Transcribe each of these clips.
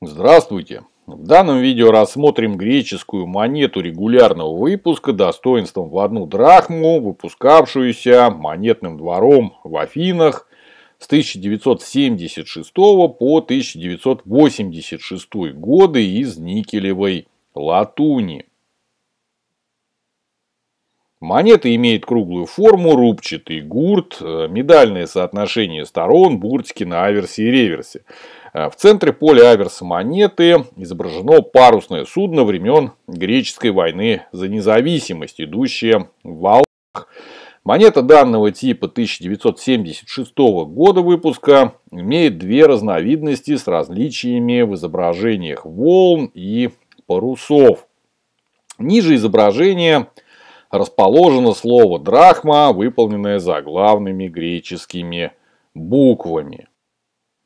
Здравствуйте! В данном видео рассмотрим греческую монету регулярного выпуска достоинством в одну драхму, выпускавшуюся монетным двором в Афинах с 1976 по 1986 годы из никелевой латуни. Монета имеет круглую форму, рубчатый гурт, э, медальное соотношение сторон, буртики на аверсе и реверсе. Э, в центре поля аверса монеты изображено парусное судно времен Греческой войны за независимость, идущее в Аллах. Монета данного типа 1976 года выпуска имеет две разновидности с различиями в изображениях волн и парусов. Ниже изображения расположено слово «драхма», выполненное заглавными греческими буквами.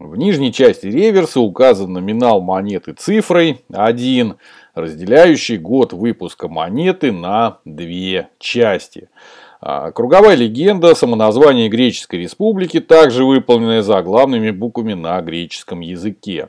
В нижней части реверса указан номинал монеты цифрой 1, разделяющий год выпуска монеты на две части. А круговая легенда, самоназвание Греческой Республики, также выполненная заглавными буквами на греческом языке.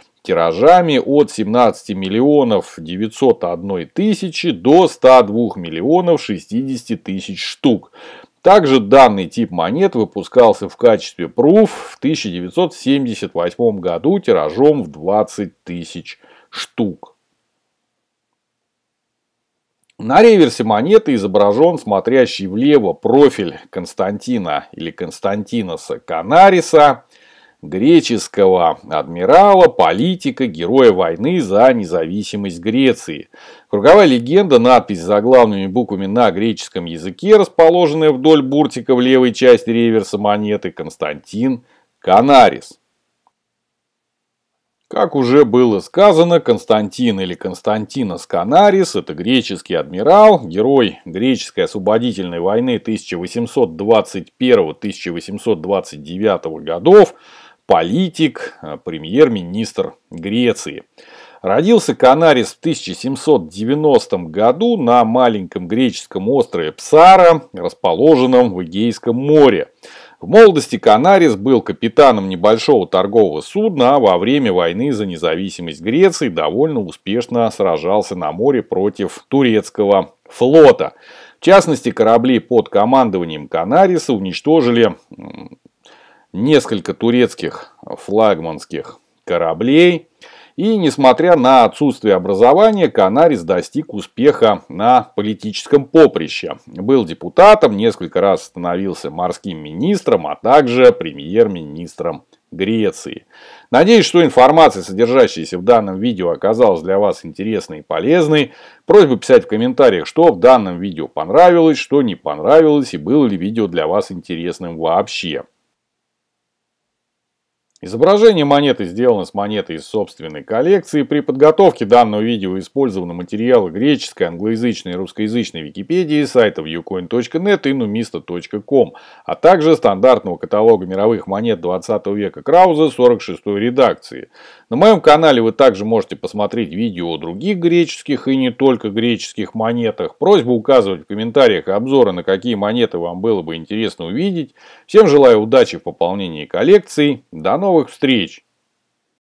тиражами от 17 миллионов 901 тысячи до 102 миллионов 60 тысяч штук. Также данный тип монет выпускался в качестве пруф в 1978 году тиражом в 20 тысяч штук. На реверсе монеты изображен смотрящий влево профиль Константина или Константинаса Канариса – греческого адмирала, политика, героя войны за независимость Греции. Круговая легенда, надпись с заглавными буквами на греческом языке, расположенная вдоль буртика в левой части реверса монеты, Константин Канарис. Как уже было сказано, Константин или Константинос Канарис – это греческий адмирал, герой греческой освободительной войны 1821-1829 годов, политик, э, премьер-министр Греции. Родился Канарис в 1790 году на маленьком греческом острове Псара, расположенном в Эгейском море. В молодости Канарис был капитаном небольшого торгового судна, а во время войны за независимость Греции довольно успешно сражался на море против турецкого флота. В частности, корабли под командованием Канариса уничтожили несколько турецких флагманских кораблей. И несмотря на отсутствие образования, Канарис достиг успеха на политическом поприще. Был депутатом, несколько раз становился морским министром, а также премьер-министром Греции. Надеюсь, что информация, содержащаяся в данном видео, оказалась для вас интересной и полезной. Просьба писать в комментариях, что в данном видео понравилось, что не понравилось и было ли видео для вас интересным вообще. Изображение монеты сделано с монеты из собственной коллекции. При подготовке данного видео использованы материалы греческой, англоязычной и русскоязычной Википедии, сайтов ucoin.net и numista.com, а также стандартного каталога мировых монет 20 века Крауза 46 редакции. На моем канале вы также можете посмотреть видео о других греческих и не только греческих монетах. Просьба указывать в комментариях обзоры, на какие монеты вам было бы интересно увидеть. Всем желаю удачи в пополнении коллекции. До новых встреч!